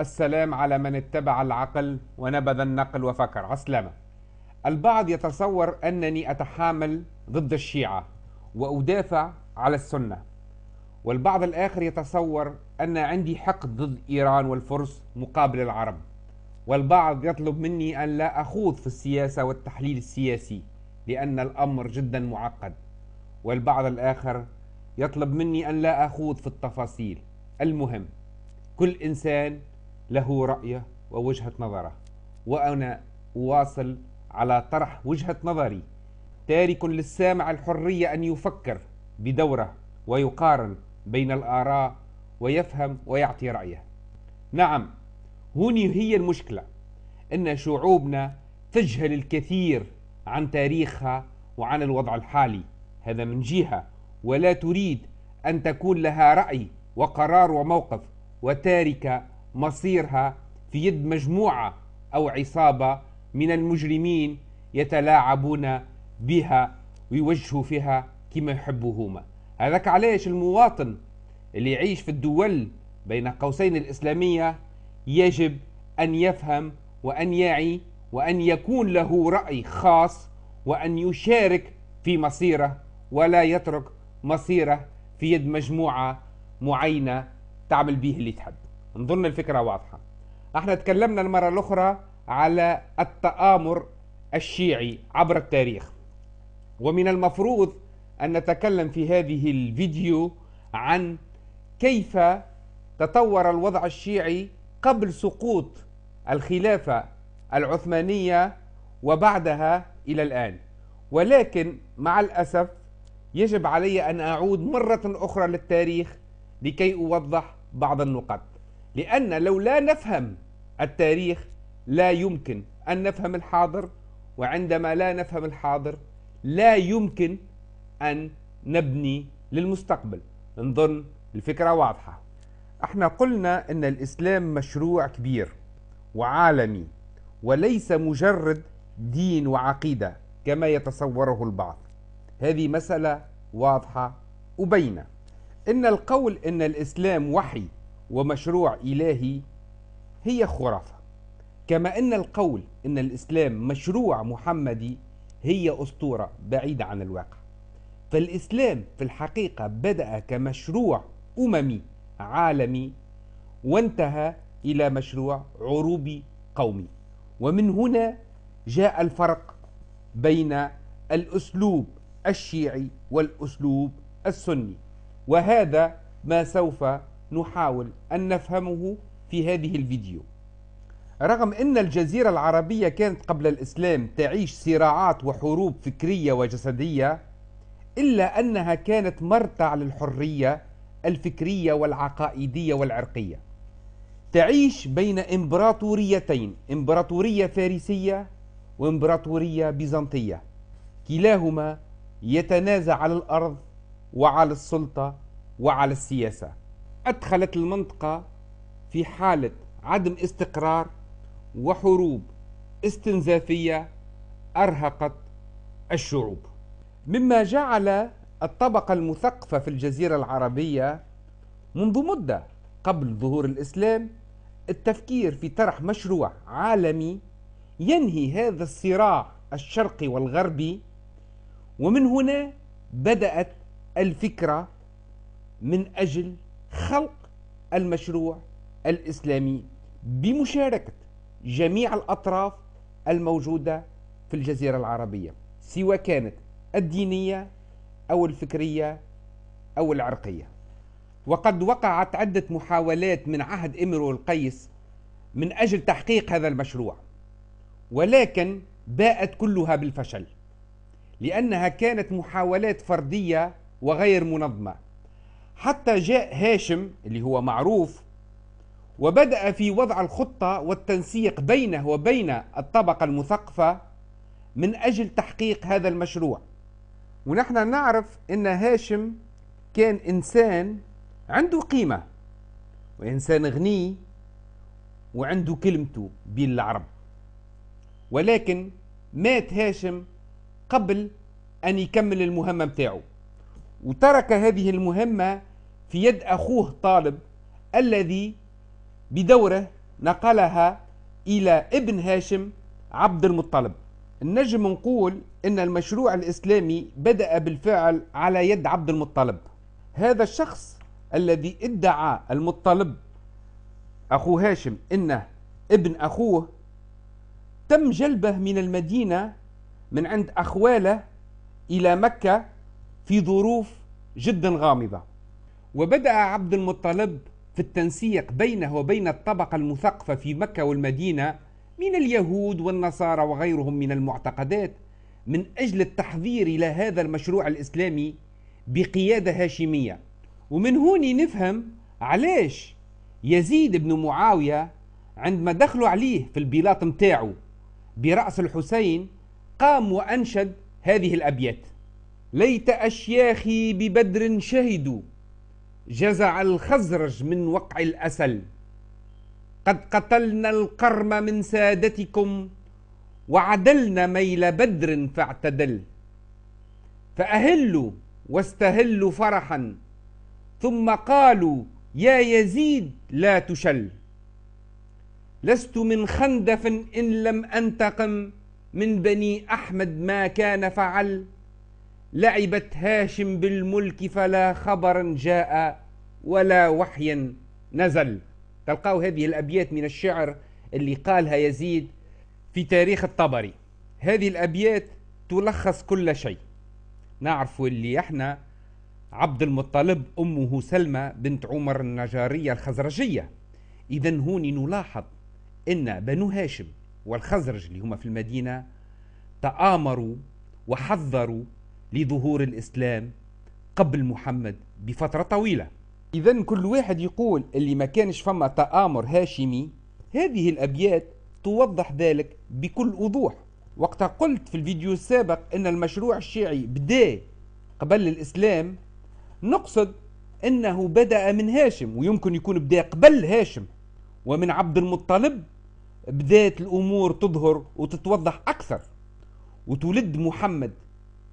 السلام على من اتبع العقل ونبذ النقل وفكر عسلامة البعض يتصور أنني أتحامل ضد الشيعة وأدافع على السنة والبعض الآخر يتصور أن عندي حقد ضد إيران والفرس مقابل العرب والبعض يطلب مني أن لا أخوض في السياسة والتحليل السياسي لأن الأمر جدا معقد والبعض الآخر يطلب مني أن لا أخوض في التفاصيل المهم كل إنسان له رأيه ووجهة نظره وأنا أواصل على طرح وجهة نظري تارك للسامع الحرية أن يفكر بدوره ويقارن بين الآراء ويفهم ويعطي رأيه نعم هوني هي المشكلة أن شعوبنا تجهل الكثير عن تاريخها وعن الوضع الحالي هذا من جهة ولا تريد أن تكون لها رأي وقرار وموقف وتاركة مصيرها في يد مجموعه او عصابه من المجرمين يتلاعبون بها ويوجهوا فيها كما يحبوا هما هذاك علاش المواطن اللي يعيش في الدول بين قوسين الإسلامية يجب أن يفهم وأن يعي وأن يكون له رأي خاص وأن يشارك في مصيره ولا يترك مصيره في يد مجموعة معينة تعمل به اللي تحب نظن الفكرة واضحة احنا تكلمنا المرة الأخرى على التآمر الشيعي عبر التاريخ ومن المفروض أن نتكلم في هذه الفيديو عن كيف تطور الوضع الشيعي قبل سقوط الخلافة العثمانية وبعدها إلى الآن ولكن مع الأسف يجب علي أن أعود مرة أخرى للتاريخ لكي أوضح بعض النقط لأن لو لا نفهم التاريخ لا يمكن أن نفهم الحاضر وعندما لا نفهم الحاضر لا يمكن أن نبني للمستقبل نظن الفكرة واضحة احنا قلنا أن الإسلام مشروع كبير وعالمي وليس مجرد دين وعقيدة كما يتصوره البعض هذه مسألة واضحة وبينة إن القول أن الإسلام وحي ومشروع إلهي هي خرافة كما أن القول أن الإسلام مشروع محمدي هي أسطورة بعيدة عن الواقع فالإسلام في الحقيقة بدأ كمشروع أممي عالمي وانتهى إلى مشروع عروبي قومي ومن هنا جاء الفرق بين الأسلوب الشيعي والأسلوب السني وهذا ما سوف نحاول أن نفهمه في هذه الفيديو رغم أن الجزيرة العربية كانت قبل الإسلام تعيش صراعات وحروب فكرية وجسدية إلا أنها كانت مرتع للحرية الفكرية والعقائدية والعرقية تعيش بين إمبراطوريتين إمبراطورية فارسية وإمبراطورية بيزنطية كلاهما يتنازع على الأرض وعلى السلطة وعلى السياسة أدخلت المنطقة في حالة عدم استقرار وحروب استنزافية أرهقت الشعوب مما جعل الطبقة المثقفة في الجزيرة العربية منذ مدة قبل ظهور الإسلام التفكير في طرح مشروع عالمي ينهي هذا الصراع الشرقي والغربي ومن هنا بدأت الفكرة من أجل خلق المشروع الاسلامي بمشاركه جميع الاطراف الموجوده في الجزيره العربيه سواء كانت الدينيه او الفكريه او العرقيه وقد وقعت عده محاولات من عهد امرؤ القيس من اجل تحقيق هذا المشروع ولكن باءت كلها بالفشل لانها كانت محاولات فرديه وغير منظمه حتى جاء هاشم اللي هو معروف وبدأ في وضع الخطة والتنسيق بينه وبين الطبقة المثقفة من أجل تحقيق هذا المشروع ونحن نعرف أن هاشم كان إنسان عنده قيمة وإنسان غني وعنده كلمته بين العرب ولكن مات هاشم قبل أن يكمل المهمة بتاعه وترك هذه المهمة في يد أخوه طالب الذي بدوره نقلها إلى ابن هاشم عبد المطلب نجم نقول أن المشروع الإسلامي بدأ بالفعل على يد عبد المطلب هذا الشخص الذي ادعى المطلب أخو هاشم أنه ابن أخوه تم جلبه من المدينة من عند أخواله إلى مكة في ظروف جدا غامضة وبدأ عبد المطلب في التنسيق بينه وبين الطبقة المثقفة في مكة والمدينة من اليهود والنصارى وغيرهم من المعتقدات من أجل التحضير إلى هذا المشروع الإسلامي بقيادة هاشمية ومن هون نفهم علاش يزيد بن معاوية عندما دخلوا عليه في البلاط متاعه برأس الحسين قام وأنشد هذه الأبيات ليت أشياخي ببدر شهدوا جزع الخزرج من وقع الأسل قد قتلنا القرم من سادتكم وعدلنا ميل بدر فاعتدل فأهلوا واستهلوا فرحا ثم قالوا يا يزيد لا تشل لست من خندف إن لم أنتقم من بني أحمد ما كان فعل لعبت هاشم بالملك فلا خبرا جاء ولا وحيا نزل تلقاو هذه الأبيات من الشعر اللي قالها يزيد في تاريخ الطبري هذه الأبيات تلخص كل شيء نعرف اللي احنا عبد المطلب أمه سلمى بنت عمر النجارية الخزرجية إذا هوني نلاحظ أن بنو هاشم والخزرج اللي هما في المدينة تآمروا وحذروا لظهور الإسلام قبل محمد بفترة طويلة إذا كل واحد يقول اللي ما كانش فما تآمر هاشمي هذه الأبيات توضح ذلك بكل وضوح وقت قلت في الفيديو السابق أن المشروع الشيعي بدأ قبل الإسلام نقصد أنه بدأ من هاشم ويمكن يكون بدأ قبل هاشم ومن عبد المطلب بدأت الأمور تظهر وتتوضح أكثر وتولد محمد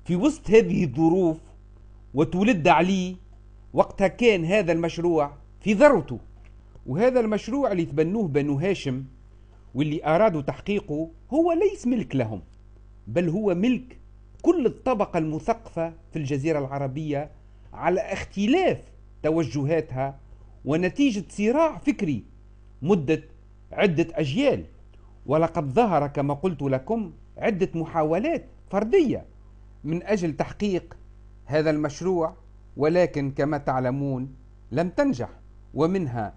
في وسط هذه الظروف وتولد عليه وقتها كان هذا المشروع في ذروته وهذا المشروع اللي تبنوه بنو هاشم واللي أرادوا تحقيقه هو ليس ملك لهم بل هو ملك كل الطبقة المثقفة في الجزيرة العربية على اختلاف توجهاتها ونتيجة صراع فكري مدة عدة أجيال ولقد ظهر كما قلت لكم عدة محاولات فردية من أجل تحقيق هذا المشروع ولكن كما تعلمون لم تنجح ومنها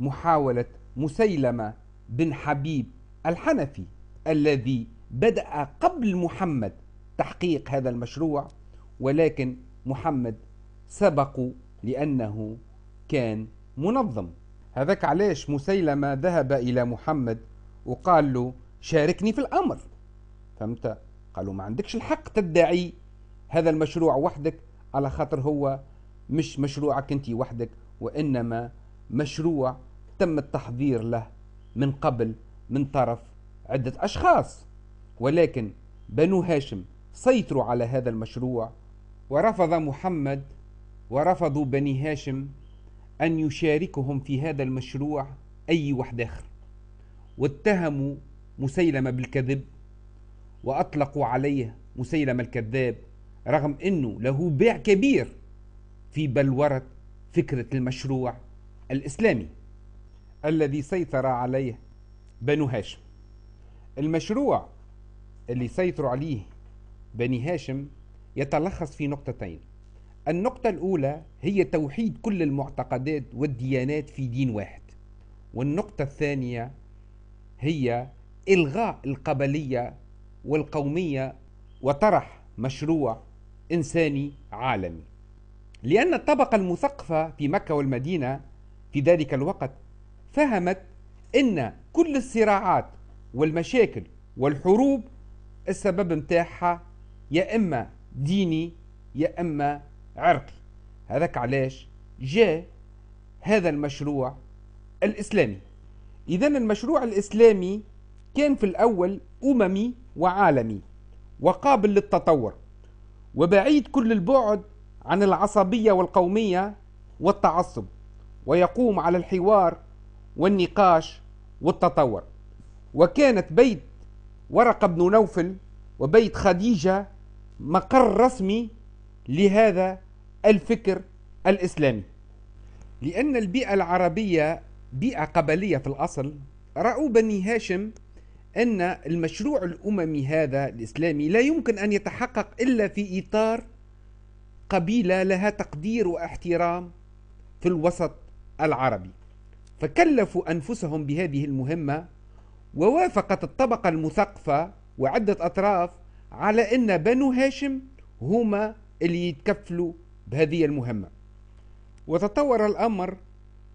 محاولة مسيلمة بن حبيب الحنفي الذي بدأ قبل محمد تحقيق هذا المشروع ولكن محمد سبق لأنه كان منظم هذاك علاش مسيلمة ذهب إلى محمد وقال له شاركني في الأمر فهمت قالوا ما عندكش الحق تدعي هذا المشروع وحدك على خاطر هو مش مشروعك انت وحدك وانما مشروع تم التحضير له من قبل من طرف عدة أشخاص ولكن بنو هاشم سيطروا على هذا المشروع ورفض محمد ورفضوا بني هاشم أن يشاركهم في هذا المشروع أي واحد آخر واتهموا مسيلمة بالكذب وأطلقوا عليه مسيلمة الكذاب رغم أنه له بيع كبير في بلورة فكرة المشروع الإسلامي الذي سيطر عليه بنو هاشم المشروع اللي سيطروا عليه بني هاشم يتلخص في نقطتين النقطة الأولى هي توحيد كل المعتقدات والديانات في دين واحد والنقطة الثانية هي إلغاء القبلية والقومية وطرح مشروع إنساني عالمي لأن الطبقة المثقفة في مكة والمدينة في ذلك الوقت فهمت أن كل الصراعات والمشاكل والحروب السبب متاعها يا إما ديني يا إما عرقي هذاك علاش جاء هذا المشروع الإسلامي إذا المشروع الإسلامي كان في الأول أممي وعالمي وقابل للتطور وبعيد كل البعد عن العصبية والقومية والتعصب ويقوم على الحوار والنقاش والتطور وكانت بيت ورقة بن نوفل وبيت خديجة مقر رسمي لهذا الفكر الإسلامي لأن البيئة العربية بيئة قبلية في الأصل رأوا بني هاشم أن المشروع الأممي هذا الإسلامي لا يمكن أن يتحقق إلا في إطار قبيلة لها تقدير واحترام في الوسط العربي فكلفوا أنفسهم بهذه المهمة ووافقت الطبقة المثقفة وعدة أطراف على أن بنو هاشم هما اللي يتكفلوا بهذه المهمة وتطور الأمر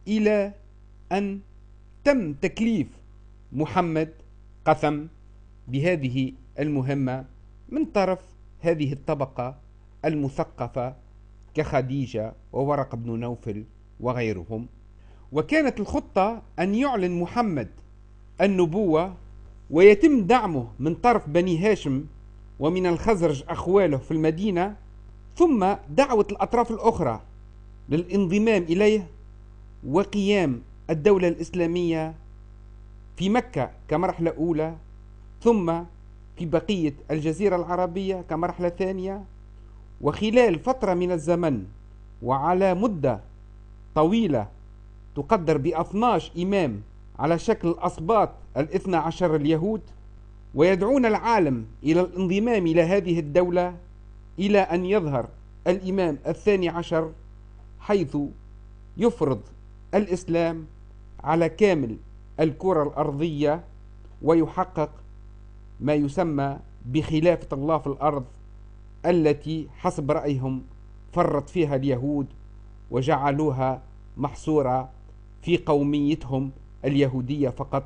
إلى أن تم تكليف محمد قسم بهذه المهمة من طرف هذه الطبقة المثقفة كخديجة وورق بن نوفل وغيرهم وكانت الخطة أن يعلن محمد النبوة ويتم دعمه من طرف بني هاشم ومن الخزرج أخواله في المدينة ثم دعوة الأطراف الأخرى للانضمام إليه وقيام الدولة الإسلامية في مكة كمرحلة أولى ثم في بقية الجزيرة العربية كمرحلة ثانية وخلال فترة من الزمن وعلى مدة طويلة تقدر ب 12 إمام على شكل أصباط الاثنى عشر اليهود ويدعون العالم إلى الانضمام إلى هذه الدولة إلى أن يظهر الإمام الثاني عشر حيث يفرض الإسلام على كامل الكرة الأرضية ويحقق ما يسمى بخلافة الله في الأرض التي حسب رأيهم فرط فيها اليهود وجعلوها محصورة في قوميتهم اليهودية فقط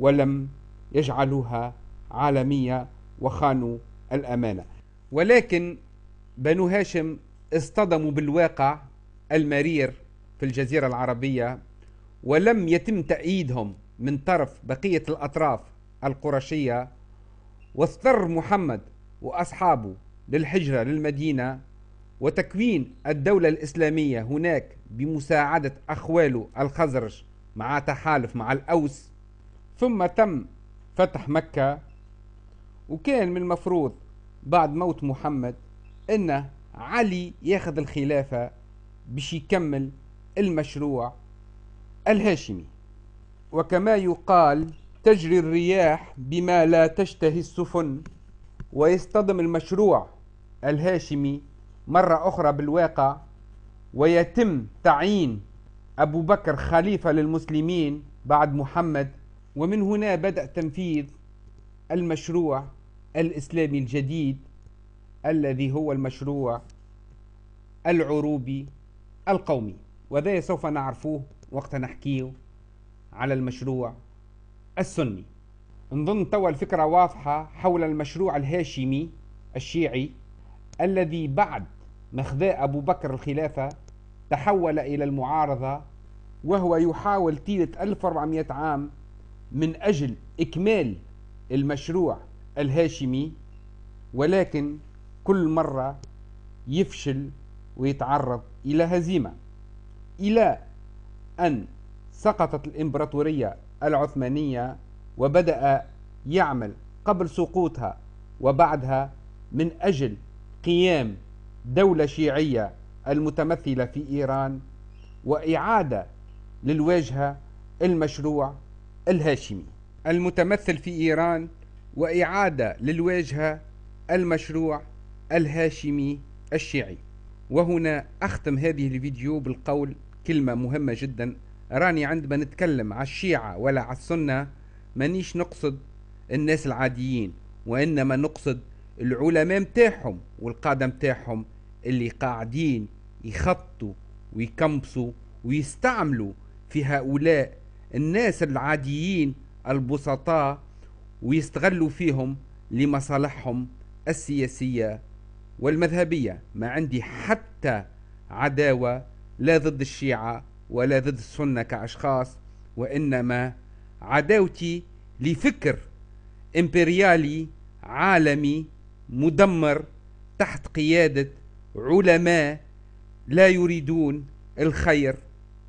ولم يجعلوها عالمية وخانوا الأمانة ولكن بنو هاشم اصطدموا بالواقع المرير في الجزيرة العربية ولم يتم تأييدهم من طرف بقية الأطراف القرشية واضطر محمد وأصحابه للحجرة للمدينة وتكوين الدولة الإسلامية هناك بمساعدة أخواله الخزرج مع تحالف مع الأوس ثم تم فتح مكة وكان من المفروض بعد موت محمد أنه علي ياخذ الخلافة باش يكمل المشروع الهاشمي وكما يقال تجري الرياح بما لا تشتهي السفن ويصطدم المشروع الهاشمي مرة أخرى بالواقع ويتم تعيين أبو بكر خليفة للمسلمين بعد محمد ومن هنا بدأ تنفيذ المشروع الإسلامي الجديد الذي هو المشروع العروبي القومي وذا سوف نعرفوه وقت نحكيه على المشروع السني نظن توا الفكرة واضحة حول المشروع الهاشمي الشيعي الذي بعد مخذاء أبو بكر الخلافة تحول إلى المعارضة وهو يحاول طيلة 1400 عام من أجل إكمال المشروع الهاشمي ولكن كل مرة يفشل ويتعرض إلى هزيمة إلى أن سقطت الإمبراطورية العثمانية وبدأ يعمل قبل سقوطها وبعدها من أجل قيام دولة شيعية المتمثلة في إيران وإعادة للواجهة المشروع الهاشمي المتمثل في إيران وإعادة للواجهة المشروع الهاشمي الشيعي وهنا أختم هذه الفيديو بالقول كلمة مهمة جدا راني عندما نتكلم على الشيعة ولا على السنة مانيش نقصد الناس العاديين وإنما نقصد العلماء متاعهم والقادة متاعهم اللي قاعدين يخطوا ويكمبسوا ويستعملوا في هؤلاء الناس العاديين البسطاء ويستغلوا فيهم لمصالحهم السياسية والمذهبية ما عندي حتى عداوة لا ضد الشيعة ولا ضد السنة كأشخاص وإنما عداوتي لفكر إمبريالي عالمي مدمر تحت قيادة علماء لا يريدون الخير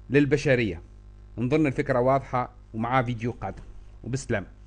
للبشرية نظن الفكرة واضحة ومعاه فيديو قادم وبسلامه